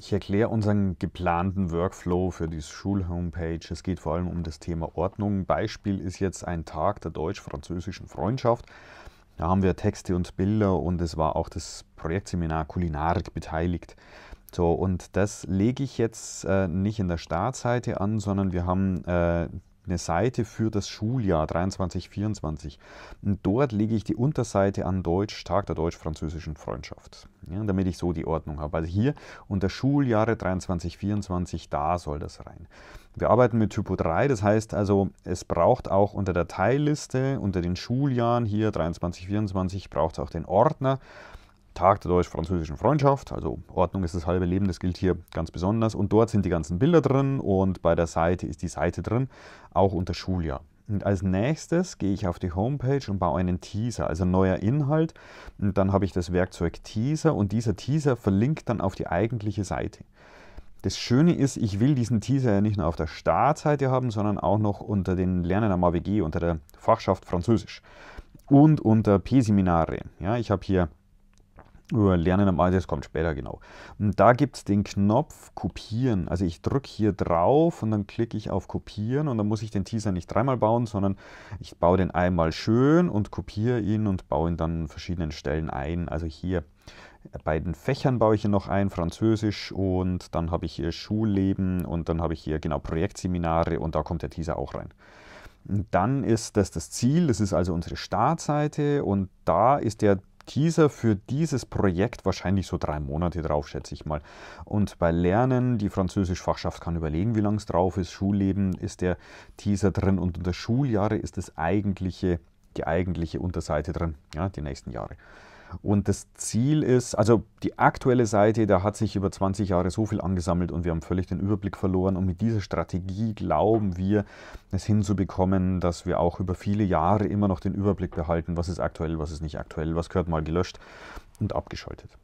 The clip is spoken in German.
Ich erkläre unseren geplanten Workflow für die Schul-Homepage. Es geht vor allem um das Thema Ordnung. Beispiel ist jetzt ein Tag der deutsch-französischen Freundschaft. Da haben wir Texte und Bilder und es war auch das Projektseminar Kulinarik beteiligt. So, und das lege ich jetzt äh, nicht in der Startseite an, sondern wir haben äh, eine Seite für das Schuljahr 23-24. dort lege ich die Unterseite an Deutsch, Tag der deutsch-französischen Freundschaft, ja, damit ich so die Ordnung habe. Also hier unter Schuljahre 23-24, da soll das rein. Wir arbeiten mit Typo 3, das heißt also, es braucht auch unter der Teilliste, unter den Schuljahren hier 23-24, braucht es auch den Ordner. Tag der deutsch-französischen Freundschaft. Also Ordnung ist das halbe Leben, das gilt hier ganz besonders. Und dort sind die ganzen Bilder drin und bei der Seite ist die Seite drin, auch unter Schuljahr. Und als nächstes gehe ich auf die Homepage und baue einen Teaser, also neuer Inhalt. Und dann habe ich das Werkzeug Teaser und dieser Teaser verlinkt dann auf die eigentliche Seite. Das Schöne ist, ich will diesen Teaser ja nicht nur auf der Startseite haben, sondern auch noch unter den Lernen am AWG, unter der Fachschaft Französisch und unter P-Seminare. Ja, ich habe hier Lernen am Alter, das kommt später, genau. Und da gibt es den Knopf Kopieren. Also ich drücke hier drauf und dann klicke ich auf Kopieren und dann muss ich den Teaser nicht dreimal bauen, sondern ich baue den einmal schön und kopiere ihn und baue ihn dann an verschiedenen Stellen ein. Also hier bei den Fächern baue ich hier noch ein, Französisch und dann habe ich hier Schulleben und dann habe ich hier genau Projektseminare und da kommt der Teaser auch rein. Und dann ist das das Ziel, das ist also unsere Startseite und da ist der Teaser für dieses Projekt wahrscheinlich so drei Monate drauf, schätze ich mal. Und bei Lernen, die Französischfachschaft kann überlegen, wie lange es drauf ist. Schulleben ist der Teaser drin und unter Schuljahre ist das eigentliche die eigentliche Unterseite drin, ja, die nächsten Jahre. Und das Ziel ist, also die aktuelle Seite, da hat sich über 20 Jahre so viel angesammelt und wir haben völlig den Überblick verloren. Und mit dieser Strategie glauben wir, es hinzubekommen, dass wir auch über viele Jahre immer noch den Überblick behalten, was ist aktuell, was ist nicht aktuell, was gehört mal gelöscht und abgeschaltet.